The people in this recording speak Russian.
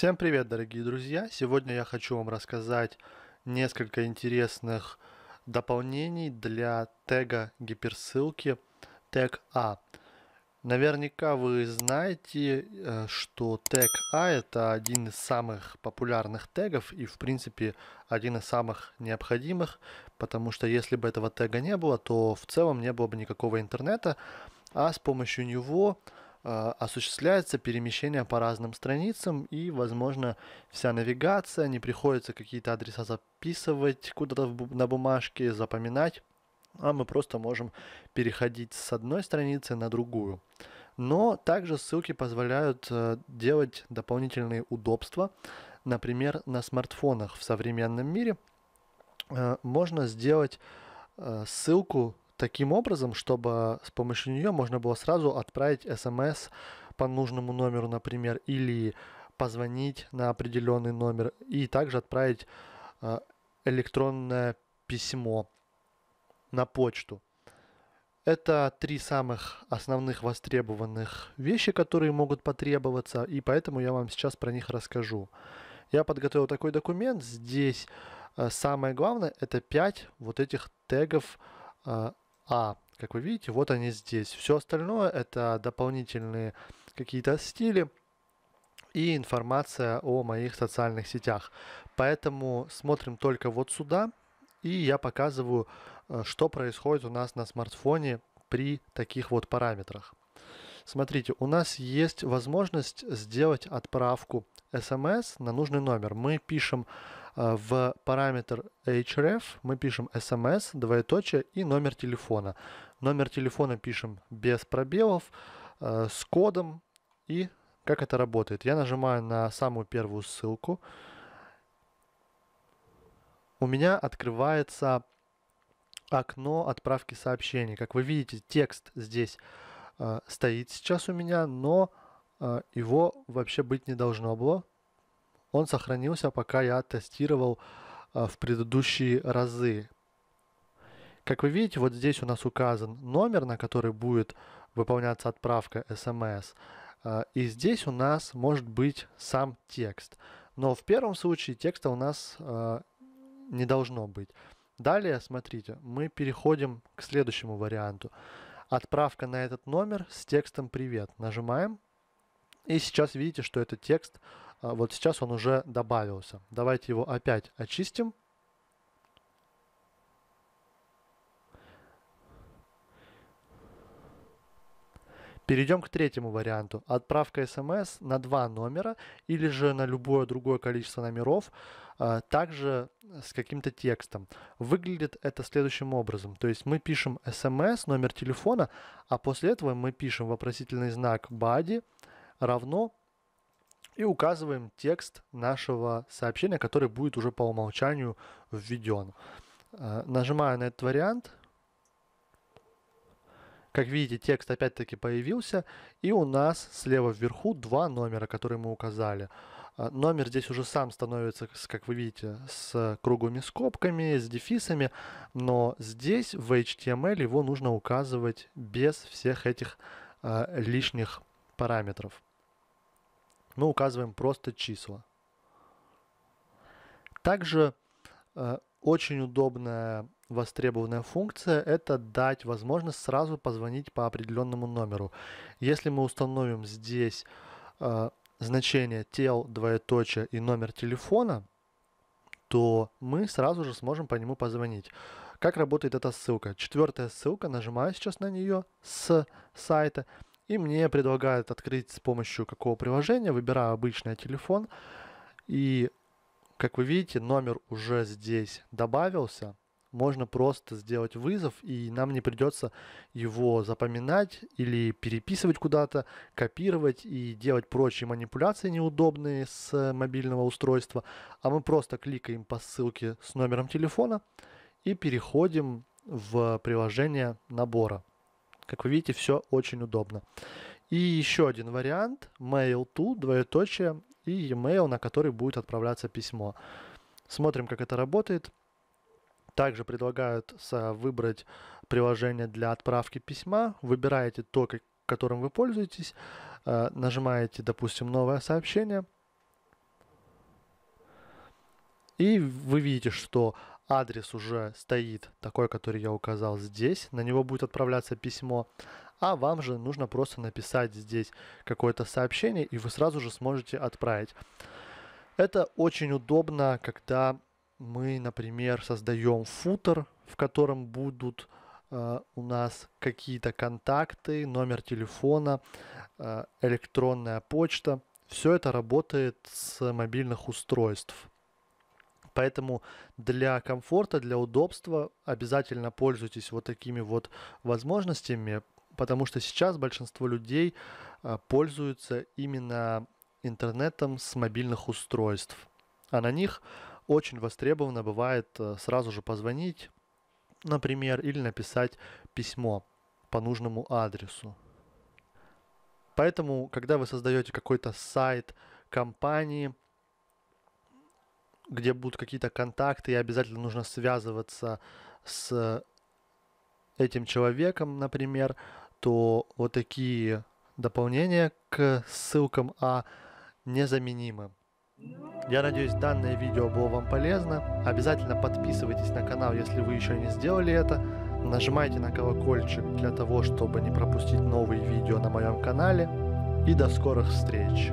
Всем привет, дорогие друзья! Сегодня я хочу вам рассказать несколько интересных дополнений для тега гиперссылки тег А. Наверняка вы знаете, э, что тег А это один из самых популярных тегов и в принципе один из самых необходимых, потому что если бы этого тега не было, то в целом не было бы никакого интернета, а с помощью него а, осуществляется перемещение по разным страницам и, возможно, вся навигация, не приходится какие-то адреса записывать куда-то на бумажке, запоминать, а мы просто можем переходить с одной страницы на другую. Но также ссылки позволяют э, делать дополнительные удобства. Например, на смартфонах в современном мире э, можно сделать э, ссылку таким образом, чтобы с помощью нее можно было сразу отправить смс по нужному номеру, например, или позвонить на определенный номер и также отправить э, электронное письмо на почту. Это три самых основных востребованных вещи, которые могут потребоваться, и поэтому я вам сейчас про них расскажу. Я подготовил такой документ. Здесь э, самое главное это 5 вот этих тегов э, а, как вы видите, вот они здесь. Все остальное это дополнительные какие-то стили и информация о моих социальных сетях. Поэтому смотрим только вот сюда, и я показываю, э, что происходит у нас на смартфоне при таких вот параметрах. Смотрите, у нас есть возможность сделать отправку СМС эм на нужный номер. Мы пишем а, в параметр href мы пишем sms, двоеточие и номер телефона. Номер телефона пишем без пробелов, а, с кодом и как это работает. Я нажимаю на самую первую ссылку. У меня открывается окно отправки сообщений. Как вы видите, текст здесь э, стоит сейчас у меня, но э, его вообще быть не должно было. Он сохранился, пока я тестировал а, в предыдущие разы. Как вы видите, вот здесь у нас указан номер, на который будет выполняться отправка SMS. Эм а, и здесь у нас может быть сам текст. Но в первом случае текста у нас а, не должно быть. Далее, смотрите, мы переходим к следующему варианту. Отправка на этот номер с текстом «Привет». Нажимаем. И сейчас видите, что этот текст а, вот сейчас он уже добавился. Давайте его опять очистим. Перейдем к третьему варианту. Отправка смс на два номера или же на любое другое количество номеров, а, также с каким-то текстом. Выглядит это следующим образом. То есть мы пишем смс, номер телефона, а после этого мы пишем вопросительный знак body равно и указываем текст нашего сообщения, который будет уже по умолчанию введен. Э, нажимаю на этот вариант. Как видите, текст опять-таки появился, и у нас слева вверху два номера, которые мы указали. Э, номер здесь уже сам становится, как вы видите, с круглыми скобками, с дефисами, но здесь в HTML его нужно указывать без всех этих э, лишних параметров мы указываем просто числа. Также э, очень удобная востребованная функция – это дать возможность сразу позвонить по определенному номеру. Если мы установим здесь э, значение тел, двоеточие и номер телефона, то мы сразу же сможем по нему позвонить. Как работает эта ссылка? Четвертая ссылка, нажимаю сейчас на нее с сайта – и мне предлагают открыть с помощью какого приложения. Выбираю обычный телефон. И, как вы видите, номер уже здесь добавился. Можно просто сделать вызов, и нам не придется его запоминать или переписывать куда-то, копировать и делать прочие манипуляции неудобные с мобильного устройства. А мы просто кликаем по ссылке с номером телефона и переходим в приложение набора. Как вы видите, все очень удобно. И еще один вариант, mail to, двоеточие, и e-mail, на который будет отправляться письмо. Смотрим, как это работает. Также предлагают выбрать приложение для отправки письма. Выбираете то, которым вы пользуетесь. Э, нажимаете, допустим, новое сообщение. И вы видите, что адрес уже стоит такой, который я указал здесь, на него будет отправляться письмо, а вам же нужно просто написать здесь какое-то сообщение, и вы сразу же сможете отправить. Это очень удобно, когда мы, например, создаем футер, в котором будут э, у нас какие-то контакты, номер телефона, э, электронная почта. Все это работает с мобильных устройств. Поэтому для комфорта, для удобства обязательно пользуйтесь вот такими вот возможностями, потому что сейчас большинство людей а, пользуются именно интернетом с мобильных устройств. А на них очень востребовано бывает а, сразу же позвонить, например, или написать письмо по нужному адресу. Поэтому, когда вы создаете какой-то сайт компании, где будут какие-то контакты, и обязательно нужно связываться с этим человеком, например, то вот такие дополнения к ссылкам А незаменимы. Я надеюсь, данное видео было вам полезно. Обязательно подписывайтесь на канал, если вы еще не сделали это. Нажимайте на колокольчик для того, чтобы не пропустить новые видео на моем канале. И до скорых встреч!